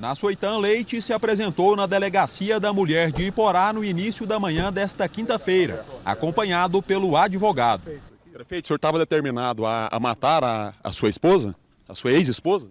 Na Soitan Leite se apresentou na Delegacia da Mulher de Iporá no início da manhã desta quinta-feira, acompanhado pelo advogado. Prefeito, o senhor estava determinado a, a matar a, a sua esposa, a sua ex-esposa?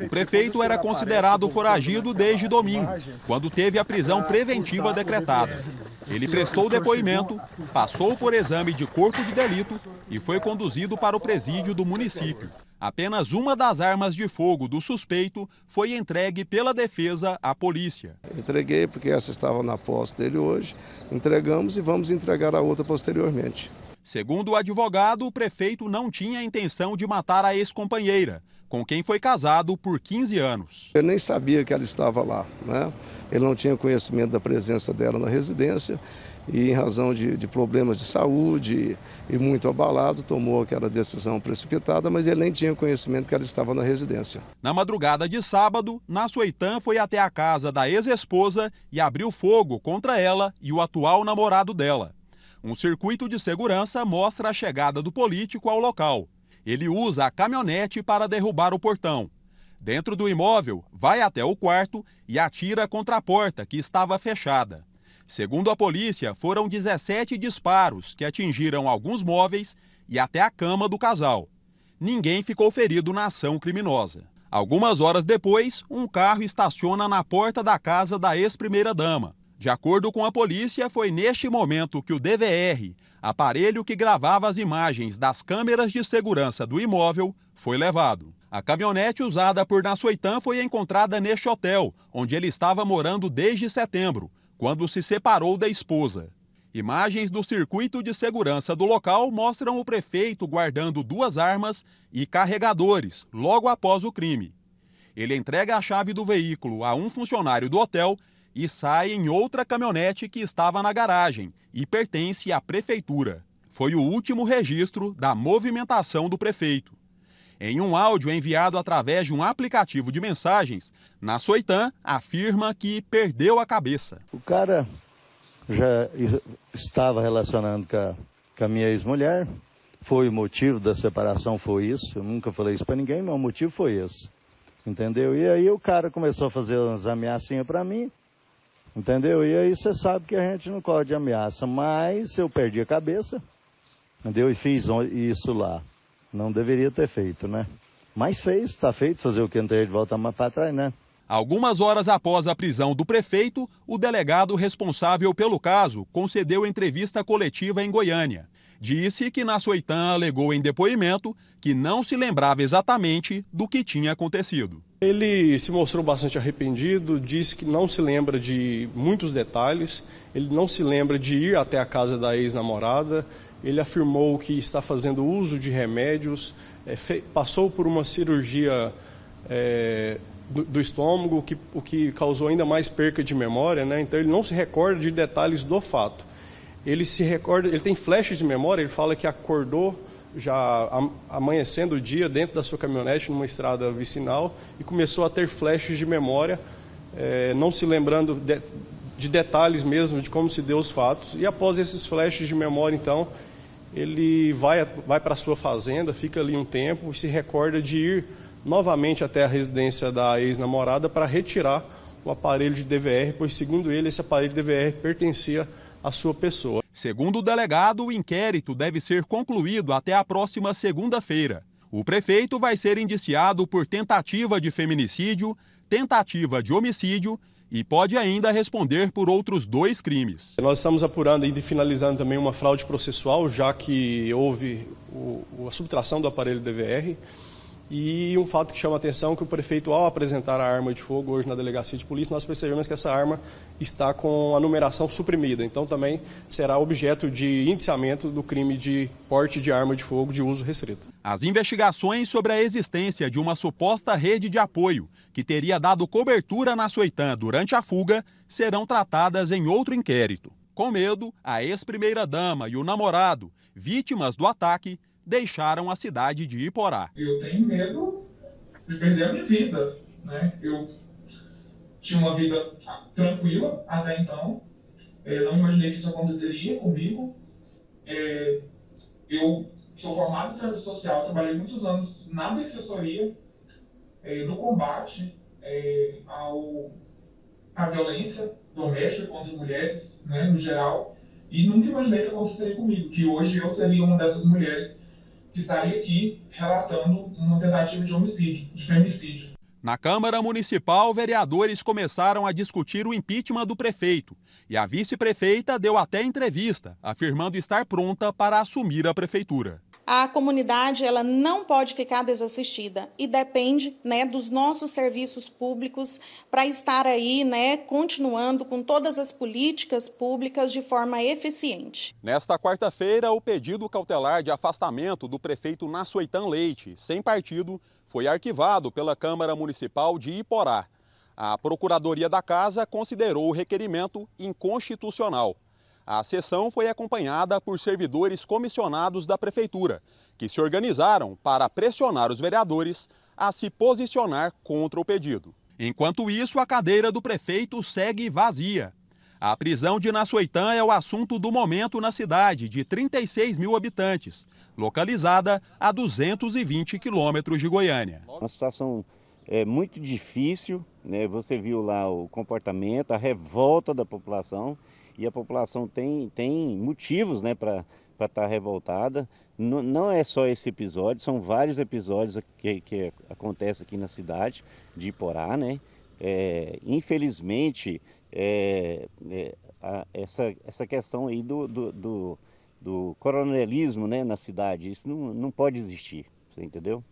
O prefeito era considerado foragido desde domingo, quando teve a prisão ah, preventiva decretada. Né? Ele prestou depoimento, passou por exame de corpo de delito e foi conduzido para o presídio do município. Apenas uma das armas de fogo do suspeito foi entregue pela defesa à polícia. Entreguei porque essa estava na posse dele hoje, entregamos e vamos entregar a outra posteriormente. Segundo o advogado, o prefeito não tinha a intenção de matar a ex-companheira, com quem foi casado por 15 anos. Eu nem sabia que ela estava lá, né? Ele não tinha conhecimento da presença dela na residência e em razão de, de problemas de saúde e, muito abalado, tomou aquela decisão precipitada, mas ele nem tinha conhecimento que ela estava na residência. Na madrugada de sábado, Nassueitan foi até a casa da ex-esposa e abriu fogo contra ela e o atual namorado dela. Um circuito de segurança mostra a chegada do político ao local. Ele usa a caminhonete para derrubar o portão. Dentro do imóvel, vai até o quarto e atira contra a porta, que estava fechada. Segundo a polícia, foram 17 disparos que atingiram alguns móveis e até a cama do casal. Ninguém ficou ferido na ação criminosa. Algumas horas depois, um carro estaciona na porta da casa da ex-primeira-dama. De acordo com a polícia, foi neste momento que o DVR, aparelho que gravava as imagens das câmeras de segurança do imóvel, foi levado. A caminhonete usada por Nassoitan foi encontrada neste hotel, onde ele estava morando desde setembro, quando se separou da esposa. Imagens do circuito de segurança do local mostram o prefeito guardando duas armas e carregadores logo após o crime. Ele entrega a chave do veículo a um funcionário do hotel e sai em outra caminhonete que estava na garagem e pertence à prefeitura. Foi o último registro da movimentação do prefeito. Em um áudio enviado através de um aplicativo de mensagens, na Soitan afirma que perdeu a cabeça. O cara já estava relacionando com a, com a minha ex-mulher, foi o motivo da separação, foi isso. Eu nunca falei isso para ninguém, mas o motivo foi esse. Entendeu? E aí o cara começou a fazer umas ameaçinhas para mim. Entendeu? E aí você sabe que a gente não corre de ameaça, mas eu perdi a cabeça. Entendeu? E fiz isso lá. Não deveria ter feito, né? Mas fez, está feito, fazer o que não de volta mais para trás, né? Algumas horas após a prisão do prefeito, o delegado responsável pelo caso concedeu entrevista coletiva em Goiânia. Disse que Nassoitan alegou em depoimento que não se lembrava exatamente do que tinha acontecido. Ele se mostrou bastante arrependido, disse que não se lembra de muitos detalhes, ele não se lembra de ir até a casa da ex-namorada, ele afirmou que está fazendo uso de remédios, é, fe, passou por uma cirurgia é, do, do, estômago, o que, o que causou ainda mais perca de memória, né? então ele não se recorda de detalhes do fato. Ele se recorda, ele tem flashes de memória, ele fala que acordou já amanhecendo o dia dentro da sua caminhonete numa estrada vicinal e começou a ter flashes de memória, é, não se lembrando de, de detalhes mesmo de como se deu os fatos. E após esses flashes de memória, então, ele vai, vai para a sua fazenda, fica ali um tempo e se recorda de ir novamente até a residência da ex-namorada para retirar o aparelho de DVR, pois, segundo ele, esse aparelho de DVR pertencia à sua pessoa. Segundo o delegado, o inquérito deve ser concluído até a próxima segunda-feira. O prefeito vai ser indiciado por tentativa de feminicídio, tentativa de homicídio e pode ainda responder por outros dois crimes. Nós estamos apurando e finalizando também uma fraude processual, já que houve o, a subtração do aparelho DVR. E um fato que chama a atenção é que o prefeito, ao apresentar a arma de fogo hoje na delegacia de polícia, nós percebemos que essa arma está com a numeração suprimida. Então também será objeto de indiciamento do crime de porte de arma de fogo de uso restrito. As investigações sobre a existência de uma suposta rede de apoio que teria dado cobertura na Soitã durante a fuga serão tratadas em outro inquérito. Com medo, a ex-primeira-dama e o namorado, vítimas do ataque, deixaram a cidade de Iporá. Eu tenho medo de perder a minha vida. Né? Eu tinha uma vida tranquila até então, eu é, não imaginei que isso aconteceria comigo. É, eu sou formado em serviço social, trabalhei muitos anos na defensoria, é, no combate ao, à violência doméstica contra mulheres, né, no geral, e nunca imaginei que aconteceria comigo, que hoje eu seria uma dessas mulheres que estaria aqui relatando uma tentativa de homicídio, de femicídio. Na Câmara Municipal, vereadores começaram a discutir o impeachment do prefeito. E a vice-prefeita deu até entrevista, afirmando estar pronta para assumir a prefeitura a comunidade ela não pode ficar desassistida e depende né, dos nossos serviços públicos para estar aí né, continuando com todas as políticas públicas de forma eficiente. Nesta quarta-feira, o pedido cautelar de afastamento do prefeito Nassueitan Leite, sem partido, foi arquivado pela Câmara Municipal de Iporá. A Procuradoria da Casa considerou o requerimento inconstitucional. A sessão foi acompanhada por servidores comissionados da Prefeitura, que se organizaram para pressionar os vereadores a se posicionar contra o pedido. Enquanto isso, a cadeira do prefeito segue vazia. A prisão de Nassuitã é o assunto do momento na cidade, de 36 mil habitantes, localizada a 220 quilômetros de Goiânia. Uma situação é muito difícil, né? você viu lá o comportamento, a revolta da população e a população tem, tem motivos né, para estar tá revoltada. Não, não é só esse episódio, são vários episódios que, que acontecem aqui na cidade de Iporá. Né? É, infelizmente, é, é, a, essa, essa questão aí do, do, do, do coronelismo né, na cidade, isso não, não pode existir, você entendeu?